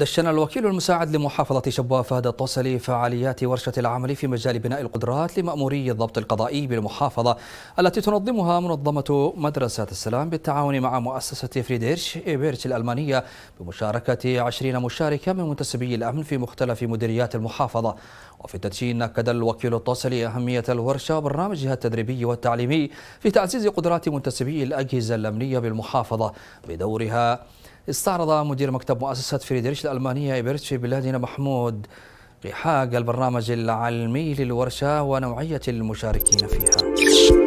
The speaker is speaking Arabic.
دشن الوكيل المساعد لمحافظة شبوة فهد الطوسلي فعاليات ورشة العمل في مجال بناء القدرات لمأموري الضبط القضائي بالمحافظة التي تنظمها منظمة مدرسة السلام بالتعاون مع مؤسسة فريديرش إيبيرش الألمانية بمشاركة 20 مشاركة من منتسبي الأمن في مختلف مديريات المحافظة وفي التدشين أكد الوكيل الطوسلي أهمية الورشة برنامجها التدريبي والتعليمي في تعزيز قدرات منتسبي الأجهزة الأمنية بالمحافظة بدورها استعرض مدير مكتب مؤسسة فريدريش الألمانية إبرت في بلادنا محمود لحاق البرنامج العلمي للورشة ونوعية المشاركين فيها